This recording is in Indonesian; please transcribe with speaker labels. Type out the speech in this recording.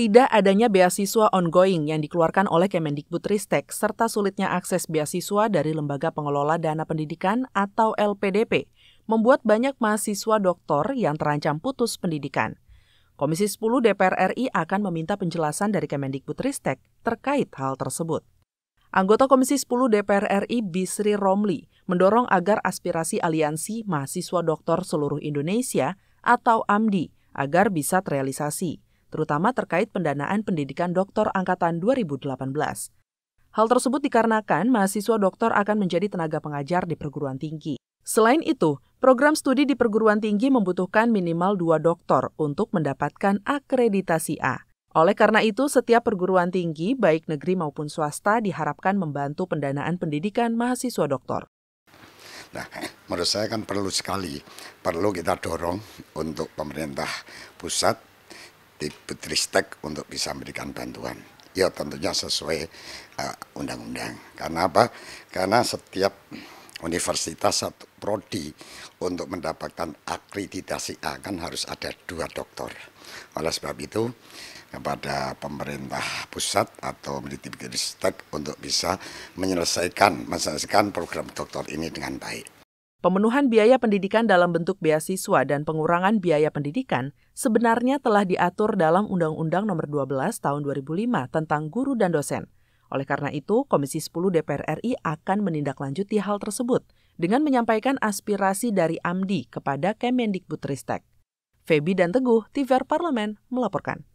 Speaker 1: Tidak adanya beasiswa ongoing yang dikeluarkan oleh Kemendikbudristek serta sulitnya akses beasiswa dari Lembaga Pengelola Dana Pendidikan atau LPDP membuat banyak mahasiswa doktor yang terancam putus pendidikan. Komisi 10 DPR RI akan meminta penjelasan dari Kemendikbudristek terkait hal tersebut. Anggota Komisi 10 DPR RI Bisri Romli mendorong agar aspirasi aliansi mahasiswa doktor seluruh Indonesia atau AMDI agar bisa terrealisasi terutama terkait pendanaan pendidikan doktor angkatan 2018. Hal tersebut dikarenakan mahasiswa doktor akan menjadi tenaga pengajar di perguruan tinggi. Selain itu, program studi di perguruan tinggi membutuhkan minimal dua doktor untuk mendapatkan akreditasi A. Oleh karena itu, setiap perguruan tinggi, baik negeri maupun swasta, diharapkan membantu pendanaan pendidikan mahasiswa doktor.
Speaker 2: Nah, menurut saya kan perlu sekali, perlu kita dorong untuk pemerintah pusat di Putristek untuk bisa memberikan bantuan. Ya tentunya sesuai eh, undang-undang. Uh, Karena apa? Karena setiap universitas satu prodi untuk mendapatkan akreditasi A kan harus ada dua doktor. Oleh sebab itu kepada pemerintah pusat atau Mendidik untuk bisa menyelesaikan menyelesaikan program doktor ini
Speaker 1: dengan baik. Pemenuhan biaya pendidikan dalam bentuk beasiswa dan pengurangan biaya pendidikan sebenarnya telah diatur dalam Undang-Undang Nomor 12 Tahun 2005 tentang guru dan dosen. Oleh karena itu, Komisi 10 DPR RI akan menindaklanjuti hal tersebut dengan menyampaikan aspirasi dari AMDI kepada Kemendikbudristek. Febi dan Teguh, TVR Parlemen, melaporkan.